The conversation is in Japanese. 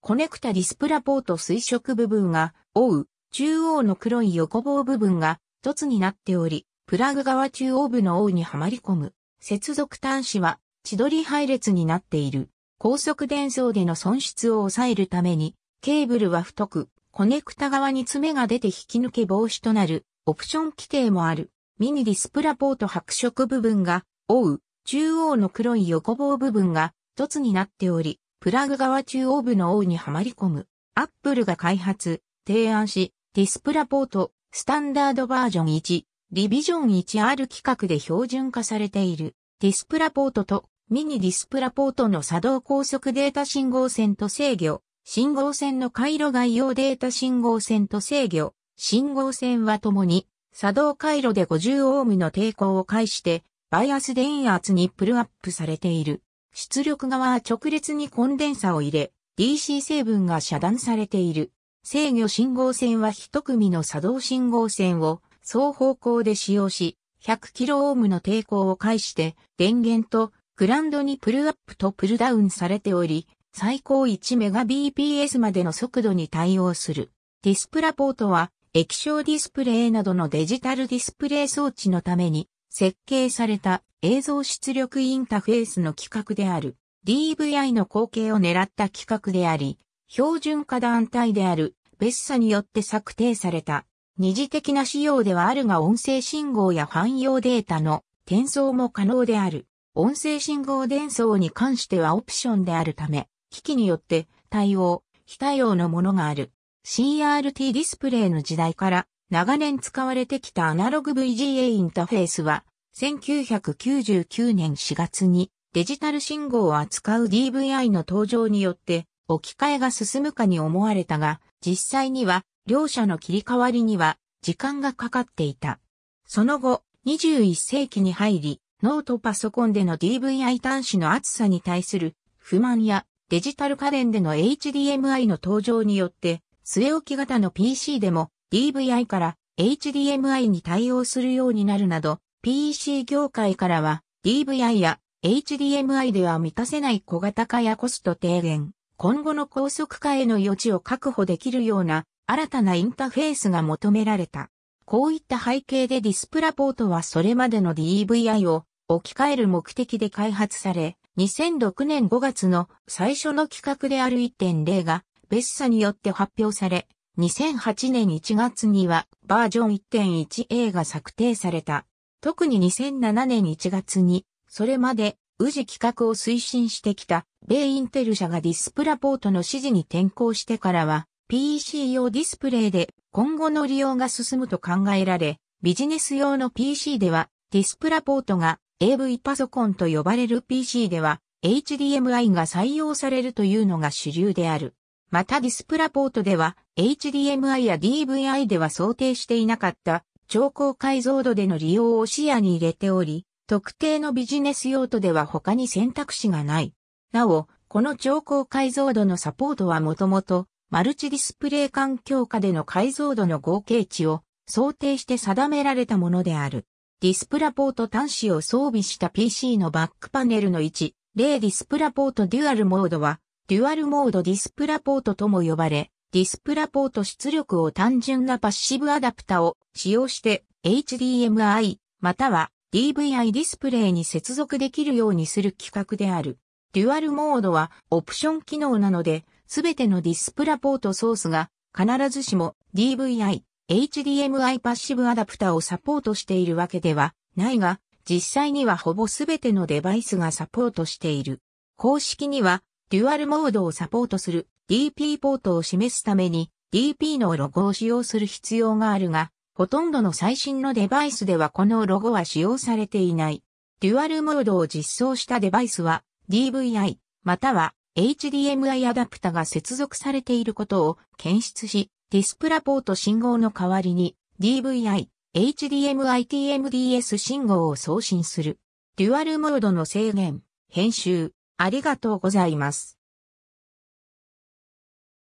コネクタディスプラポート垂直部分が、覆う、中央の黒い横棒部分が、凸になっており、プラグ側中央部の覆にはまり込む。接続端子は、千鳥配列になっている。高速伝送での損失を抑えるために、ケーブルは太く、コネクタ側に爪が出て引き抜け防止となる、オプション規定もある。ミニディスプラポート白色部分が、覆う、中央の黒い横棒部分が、凸になっており、プラグ側中央部の王にはまり込む。アップルが開発、提案し、ディスプラポート、スタンダードバージョン1、リビジョン 1R 規格で標準化されている。ディスプラポートとミニディスプラポートの作動高速データ信号線と制御、信号線の回路概要データ信号線と制御、信号線はともに、作動回路で50オームの抵抗を介して、バイアス電圧にプルアップされている。出力側は直列にコンデンサを入れ、DC 成分が遮断されている。制御信号線は一組の作動信号線を双方向で使用し、100kΩ の抵抗を介して電源とグランドにプルアップとプルダウンされており、最高 1Mbps までの速度に対応する。ディスプラポートは液晶ディスプレイなどのデジタルディスプレイ装置のために設計された映像出力インタフェースの規格である DVI の後継を狙った規格であり、標準化団体である別社によって策定された二次的な仕様ではあるが音声信号や汎用データの転送も可能である。音声信号伝送に関してはオプションであるため、機器によって対応、非対応のものがある。CRT ディスプレイの時代から長年使われてきたアナログ VGA インターフェースは1999年4月にデジタル信号を扱う DVI の登場によって置き換えが進むかに思われたが、実際には両者の切り替わりには時間がかかっていた。その後、21世紀に入り、ノートパソコンでの DVI 端子の厚さに対する不満やデジタル家電での HDMI の登場によって、据え置き型の PC でも DVI から HDMI に対応するようになるなど、PC 業界からは DVI や HDMI では満たせない小型化やコスト低減、今後の高速化への余地を確保できるような新たなインターフェースが求められた。こういった背景でディスプラポートはそれまでの DVI を置き換える目的で開発され、2006年5月の最初の企画である1.0が別社によって発表され、2008年1月にはバージョン 1.1A が策定された。特に2007年1月に、それまで、宇治企画を推進してきた、米インテル社がディスプラポートの指示に転向してからは、PC 用ディスプレイで今後の利用が進むと考えられ、ビジネス用の PC では、ディスプラポートが AV パソコンと呼ばれる PC では、HDMI が採用されるというのが主流である。またディスプラポートでは、HDMI や DVI では想定していなかった超高解像度での利用を視野に入れており、特定のビジネス用途では他に選択肢がない。なお、この超高解像度のサポートはもともと、マルチディスプレイ環境下での解像度の合計値を想定して定められたものである。ディスプラポート端子を装備した PC のバックパネルの位置、例ディスプラポートデュアルモードは、デュアルモードディスプラポートとも呼ばれ、ディスプラポート出力を単純なパッシブアダプタを使用して HDMI または DVI ディスプレイに接続できるようにする企画である。デュアルモードはオプション機能なので、すべてのディスプラポートソースが必ずしも DVI、HDMI パッシブアダプタをサポートしているわけではないが、実際にはほぼすべてのデバイスがサポートしている。公式にはデュアルモードをサポートする DP ポートを示すために DP のロゴを使用する必要があるが、ほとんどの最新のデバイスではこのロゴは使用されていない。デュアルモードを実装したデバイスは DVI または HDMI アダプタが接続されていることを検出し、ディスプラポート信号の代わりに DVI、HDMI、TMDS 信号を送信する。デュアルモードの制限、編集、ありがとうございます。